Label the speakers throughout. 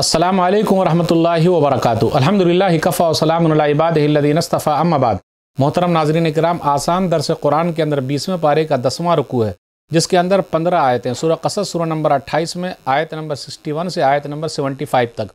Speaker 1: असलम वरहमल वबरक अलहमदिल्ला कफ़ा वसलामबादीनस्तफ़ा अम्माबाद मोहतरम नाजरीन कराम आसान दरस कुरान के अंदर बीसवें पारे का दसवां रुकू है जिसके अंदर पंद्रह आयतें सूर कसर सूर नंबर अट्ठाईस में आयत नंबर सिक्सटी वन से आयत नंबर सेवेंटी फाइव तक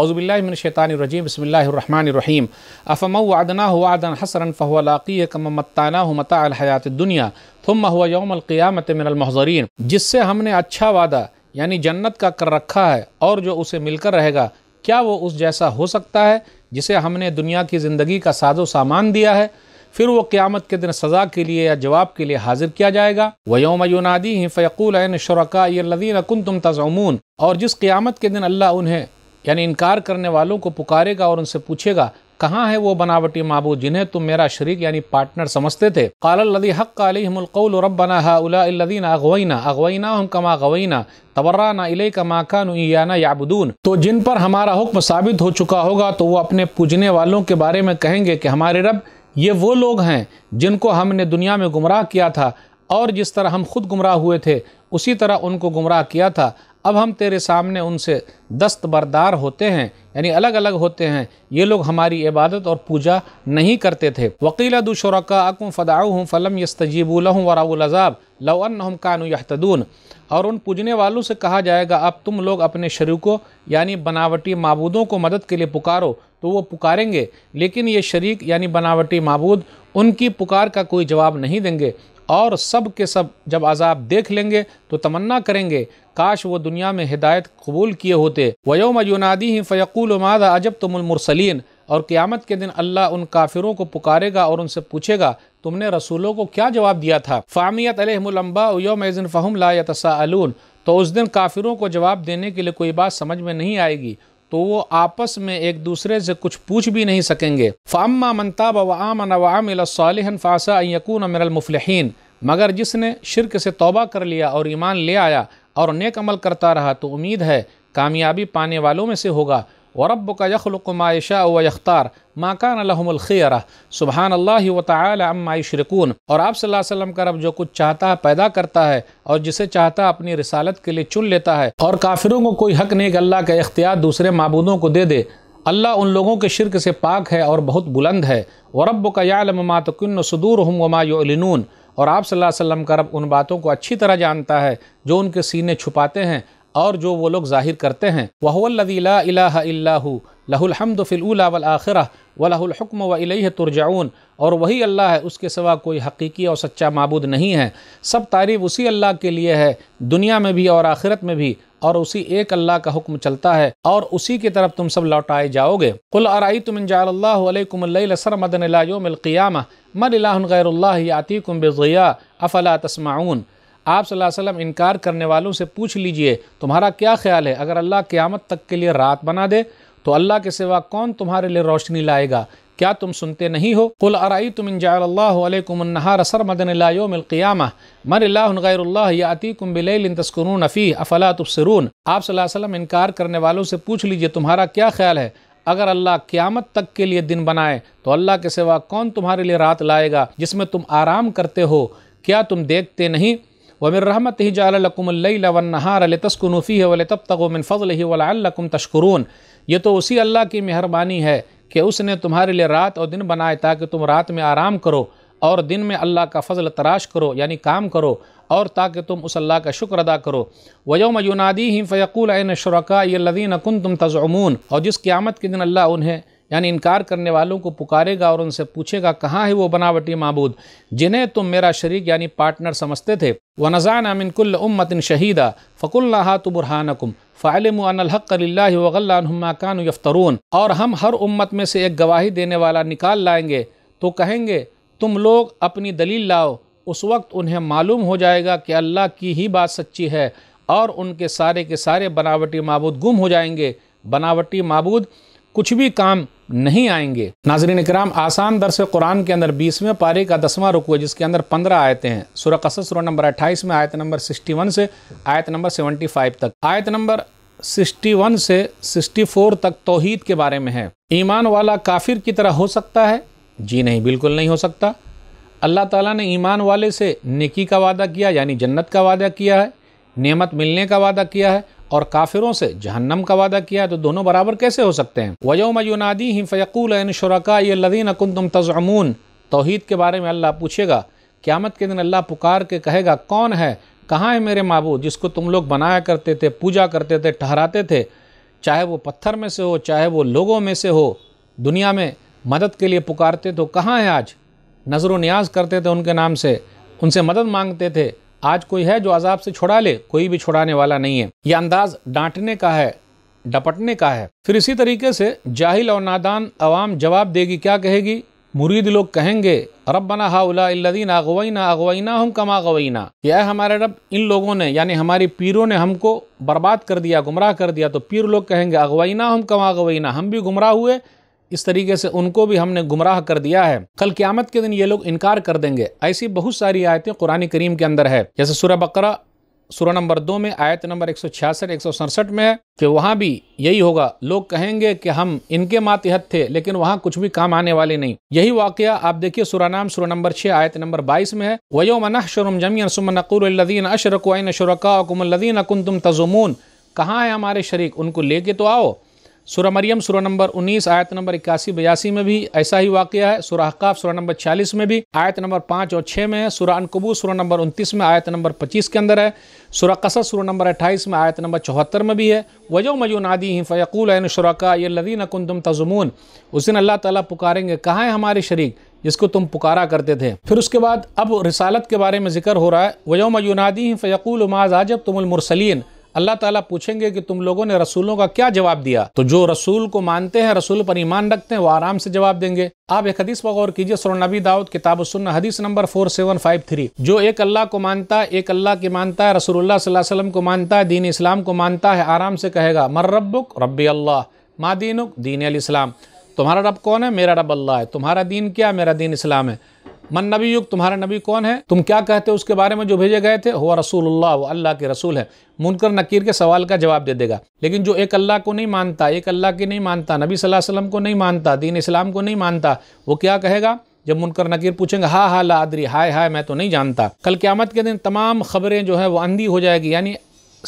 Speaker 1: अउज़बिल्लाशैतानरजीम बसमीम अफ़म वादना वादन हसरन फ़वालाक़ी कमत्ताना मता हयात दुनिया थम हुआ यौमक़ियामत मिनलमहजरीन जिससे हमने अच्छा वादा यानी जन्नत का कर रखा है और जो उसे मिलकर रहेगा क्या वो उस जैसा हो सकता है जिसे हमने दुनिया की ज़िंदगी का साजो सामान दिया है फिर वो क़्यामत के दिन सज़ा के लिए या जवाब के लिए हाजिर किया जाएगा वयोम युनादी ही फ़यकूल शरका लदीन कन तुम तजमून और जिस क़्यामत के दिन अल्लाह उन्हें यानी इनकार करने वालों को पुकारेगा और उनसे पूछेगा कहाँ है वो बनावटी मबूद जिन्हें तुम मेरा शरीक यानी पार्टनर समझते थे कालदी हक रबना अगवैना अगवैना हम कमा गवैना ना इले कमा काना याबुदून तो जिन पर हमारा हुक्म साबित हो चुका होगा तो वो अपने पूजने वालों के बारे में कहेंगे कि हमारे रब ये वो लोग हैं जिनको हमने दुनिया में गुमराह किया था और जिस तरह हम खुद गुमराह हुए थे उसी तरह उनको गुमराह किया था अब हम तेरे सामने उनसे दस्तबरदार होते हैं यानी अलग अलग होते हैं ये लोग हमारी इबादत और पूजा नहीं करते थे वकीला दुशरक़ाकुम फ़दाऊ फ़लम यस्तजीबूल वराउलज़ाब लवन हम और उन पूजने वालों से कहा जाएगा अब तुम लोग अपने शरीकों यानी बनावटी मबूदों को मदद के लिए पुकारो तो वो पुकारेंगे लेकिन ये शरीक यानी बनावटी मबूद उनकी पुकार का कोई जवाब नहीं देंगे और सब के सब जब अजाब देख लेंगे तो तमन्ना करेंगे काश वो दुनिया में हिदायत कबूल किए होते वयोम यूनादी ही फ़यकुल मादा अजब तुमसलिन और क़्यामत के दिन अल्लाह उन काफिरों को पुकारेगा और उनसे पूछेगा तुमने रसूलों को क्या जवाब दिया था फ़ामियत अलहमलम्बा योमज़िन फ़हम ला यतसाअलून तो उस दिन काफिरों को जवाब देने के लिए कोई बात समझ में नहीं आएगी तो वो आपस में एक दूसरे से कुछ पूछ भी नहीं सकेंगे फ़ामा मनताब वामन वामिल फ़ासा यकून मिनलमफलहन मगर जिसने शिरक से तोबा कर लिया और ईमान ले आया और नेक अमल करता रहा तो उम्मीद है कामयाबी पाने वालों में से होगा वरब का यखलमायशा व यख्तार माकान लहमलखियरा सुबहान अल्लाह व तमाशरकून और आप सल्लल्लाहु अलैहि वसल्लम का रब जो कुछ चाहता पैदा करता है और जिसे चाहता अपनी रिसालत के लिए चुन लेता है और काफिरों को कोई हक नहीं कि अल्लाह का इख्तियार दूसरे मबूदों को दे दे अल्लाह उन लोगों के शिरक से पाक है और बहुत बुलंद है वरब का यालमातकिन सदूर हम वमायनून और आप सल्लल्लाहु अलैहि वसल्लम का रब उन बातों को अच्छी तरह जानता है जो उनके सीने छुपाते हैं और जो वो लोग ज़ाहिर करते हैं वहवल्ला अल्लाह लहुलहमद फ़िलूला तुरजाउन और वही अल्लाह है उसके सिवा कोई हकीकी और सच्चा मबूद नहीं है सब तारीफ़ उसी अल्लाह के लिए है दुनिया में भी और आखिरत में भी और उसी एक अल्लाह का हुक्म चलता है और उसी की तरफ तुम सब लौटाए जाओगे कुल आरई तुम इंजाल्लासर मदन योमिलक़ियाम मन गैरुल्ला बेजिया अफ़ला तस्माउन आप वसल्लम इनकार करने वालों से पूछ लीजिए तुम्हारा क्या ख्याल है अगर अल्लाह क़्यामत तक के लिए रात बना दे तो अल्लाह के सिवा कौन तुम्हारे लिए रोशनी लाएगा क्या तुम सुनते नहीं हो कुल अराई तुम इनजाकुमनहार असर मदनलायोमिलक़ियामा मन गैरुल्लाह याती कुम बिलैलिन अफ़ी अफला तुबसरून आप सल्लम इनकार करने वालों से पूछ लीजिए तुम्हारा क्या ख्याल है अगर अल्लाह क़्यामत तक के लिए दिन बनाए तो अल्लाह के सिवा कौन तुम्हारे लिए रात लाएगा जिसमें तुम आराम करते हो क्या तुम देखते नहीं رحمته جعل ही الليل والنهار वल तब ولتبتغوا من ही ولعلكم تشكرون ये तो उसी अल्लाह की मेहरबानी है कि उसने तुम्हारे लिए रात और दिन बनाए ताकि तुम रात में आराम करो और दिन में अल्लाह का फ़जल तराश करो यानी काम करो और ताकि तुम उस अल्लाह का शुक्र अदा करो वयोम यूनादी ही फ़यकूल शुरा यदीन कुन तुम तज़मून और जिस क़्यामत के दिन अल्लाह उन्हें यानी इनकार करने वालों को पुकारेगा और उनसे पूछेगा कहाँ है वो बनावटी मबूद जिन्हें तुम मेरा शरीक यानी पार्टनर समझते थे व नज़ान अमिनकुल उम्मतिन शहीदा फ़कुल्ला तो बुरहानकुम फ़ालम यफ्तरून और हम हर उम्मत में से एक गवाही देने वाला निकाल लाएंगे तो कहेंगे तुम लोग अपनी दलील लाओ उस वक्त उन्हें मालूम हो जाएगा कि अल्लाह की ही बात सच्ची है और उनके सारे के सारे बनावटी मबूद गुम हो जाएंगे बनावटी मबूद कुछ भी काम नहीं आएंगे नाजरीन कराम आसान दरस कुरान के अंदर बीसवें पारे का दसवां रुकू है जिसके अंदर पंद्रह आयतें हैं सुरख असर सुर नंबर अट्ठाईस में आयत नंबर सिक्सटी वन से आयत नंबर सेवेंटी फाइव तक आयत नंबर सिक्सटी वन से सिक्सटी फोर तक तोहहीद के बारे में है ईमान वाला काफिर की तरह हो सकता है जी नहीं बिल्कुल नहीं हो सकता अल्लाह ताला ने ईमान वाले से निकी का वादा किया यानी जन्नत का वादा किया है नियमत मिलने का वादा किया है और काफिरों से जहन्नम का वादा किया तो दोनों बराबर कैसे हो सकते हैं वयोम युनादी ही फ़यकुल शुरा ये लदीन अकुन तुम तजमून तोहद के बारे में अल्लाह पूछेगा क़्यामत के दिन अल्लाह पुकार के कहेगा कौन है कहाँ है मेरे मबूद जिसको तुम लोग बनाया करते थे पूजा करते थे ठहराते थे चाहे वो पत्थर में से हो चाहे वो लोगों में से हो दुनिया में मदद के लिए पुकारते तो कहाँ है आज नज़र व न्याज करते थे उनके नाम से उनसे मदद मांगते थे आज कोई है जो अजाब से छुड़ा ले कोई भी छुड़ाने वाला नहीं है यह अंदाज डांटने का है डपटने का है फिर इसी तरीके से जाहिल और नादान अवाम जवाब देगी क्या कहेगी मुरीद लोग कहेंगे बना हाउलादीन अगवैना अगवैना हम कमा गवैना यह हमारे रब इन लोगों ने यानी हमारे पीरों ने हमको बर्बाद कर दिया गुमराह कर दिया तो पीर लोग कहेंगे अगवैना हम कमा गवैना हम भी गुमराह हुए इस तरीके से उनको भी हमने गुमराह कर दिया है कल क्यामत के दिन ये लोग इनकार कर देंगे ऐसी बहुत सारी आयतें कुरान करीम के अंदर है जैसे सुर बकरा सूर्य नंबर दो में आयत नंबर एक सौ में है कि वहाँ भी यही होगा लोग कहेंगे कि हम इनके मातहत थे लेकिन वहाँ कुछ भी काम आने वाले नहीं यही वाक्य आप देखिए सुरानाम सुर नंबर छः आयत नंबर बाईस में है मना शरम जमीन सुमनकुरदीन अशरकुन शरकाकुमदीन अकुन तुम तजुमून कहाँ है हमारे शरीक उनको लेके तो आओ सूर्य मरियम सूर्य नंबर 19 आयत नंबर इक्यासी बयासी में भी ऐसा ही वाक्य है सूर्य हकाफ सूर्य नंबर 40 में भी आयत नंबर 5 और 6 में है सूर्य अनकबू सूर्य नंबर 29 में आयत नंबर 25 के अंदर है सूर्य कसद सूर्य नंबर 28 में आयत नंबर चौहत्तर में भी है वजो मजू नादी ही फ़यकूल अन शुरा ये लदीन कुंदम तजुमून उस दिन अल्लाह ताली पुकारेंगे कहाँ हैं हमारे शरीक जिसको तुम पुकारा करते थे फिर उसके बाद अब रिसालत के बारे में जिक्र हो रहा है वजो मजू नादी ही फ़यकूल माज आजब तुमलमरसलिन अल्लाह ताला पूछेंगे कि तुम लोगों ने रसूलों का क्या जवाब दिया तो जो रसूल को मानते हैं रसूल पर ईमान रखते हैं वो आराम से जवाब देंगे आप एक हदीस पर गौर कीजिए सुर नबी दाऊद किताब सुन हदीस number four seven five three जो एक अल्लाह को मानता है एक अल्लाह की मानता है रसूलुल्लाह सल्लल्लाहु अलैहि वसल्लम को मानता है दीन इस्लाम को मानता है आराम से कहेगा मर रबुक रबी अल्लाह मा दीनुक दीन इस्लाम तुम्हारा रब कौन है मेरा रब अल्लाह है तुम्हारा दीन क्या मेरा दीन इस्लाम है मन नबी युग तुम्हारा नबी कौन है तुम क्या कहते हो उसके बारे में जो भेजे गए थे हुआ अल्लाह वो अल्लाह के रसूल है मुनकर नकीर के सवाल का जवाब दे देगा लेकिन जो एक अल्लाह को नहीं मानता एक अल्लाह की नहीं मानता नबी सल्लल्लाहु अलैहि वसल्लम को नहीं मानता दीन इस्लाम को नहीं मानता वो क्या कहेगा जब मुनकर नकीर पूछेंगे हा हा ला आदरी हाय हाय मैं तो नहीं जानता कल क्यामत के दिन तमाम खबरें जो है वो अंधी हो जाएगी यानी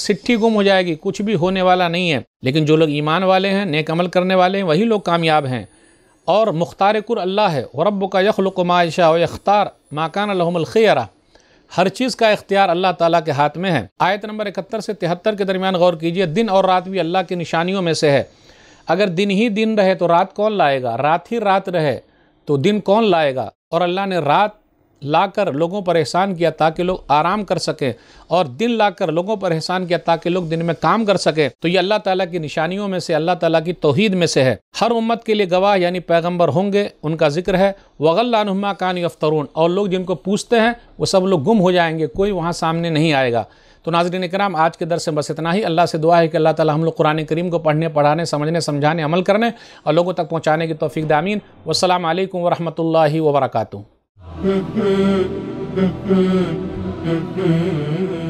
Speaker 1: सिट्ठी गुम हो जाएगी कुछ भी होने वाला नहीं है लेकिन जो लोग ईमान वाले हैं नेक अमल करने वाले हैं वही लोग कामयाब हैं और मुख्तार अल्लाह है रब का यखलक मायशा यख्तार माकान लहमलखरा हर चीज़ का इख्तियार अल्लाह ताला के हाथ में है आयत नंबर इकहत्तर से तिहत्तर के दरमियान गौर कीजिए दिन और रात भी अल्लाह की निशानियों में से है अगर दिन ही दिन रहे तो रात कौन लाएगा रात ही रात रहे तो दिन कौन लाएगा और अल्लाह ने रात लाकर लोगों पर एहसान किया ताकि लोग आराम कर सकें और दिन लाकर लोगों पर एहसान किया ताकि लोग दिन में काम कर सकें तो ये अल्लाह ताला की निशानियों में से अल्लाह ताला की तोहीद में से है हर उम्मत के लिए गवाह यानी पैगंबर होंगे उनका जिक्र है नुमा कान यफ्तरून और लोग जिनको पूछते हैं वो सब लोग गुम हो जाएंगे कोई वहाँ सामने नहीं आएगा तो नाजरीन कराम आज के दर से बस इतना ही अल्लाह से दुआ है कि अल्लाह ताला हम लोग कुरान करीम को पढ़ने पढ़ाने समझने समझाने अमल करने और लोगों तक पहुँचाने की तोफ़ी दामीन वालकम वरहमल वर्का The good, the